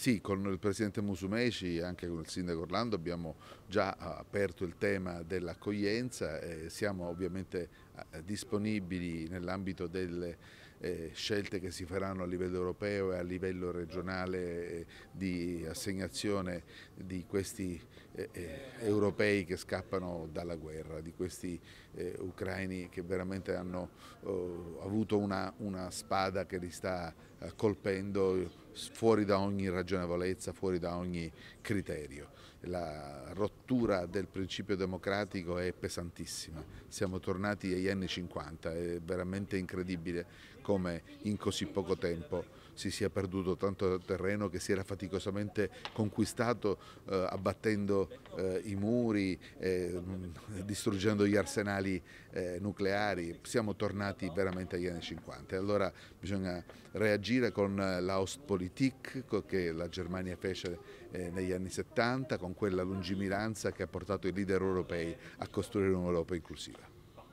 Sì, con il Presidente Musumeci e anche con il Sindaco Orlando abbiamo già aperto il tema dell'accoglienza e siamo ovviamente disponibili nell'ambito delle eh, scelte che si faranno a livello europeo e a livello regionale eh, di assegnazione di questi eh, eh europei che scappano dalla guerra, di questi eh, ucraini che veramente hanno oh, avuto una, una, spada che li sta eh, colpendo fuori da ogni ragionevolezza, fuori da ogni criterio. La rottura del principio democratico è pesantissima. Siamo tornati ieri anni 50, è veramente incredibile come in così poco tempo si sia perduto tanto terreno che si era faticosamente conquistato eh, abbattendo eh, i muri, eh, distruggendo gli arsenali eh, nucleari, siamo tornati veramente agli anni 50. Allora bisogna reagire con la Ostpolitik che la Germania fece eh, negli anni 70, con quella lungimiranza che ha portato i leader europei a costruire un'Europa inclusiva.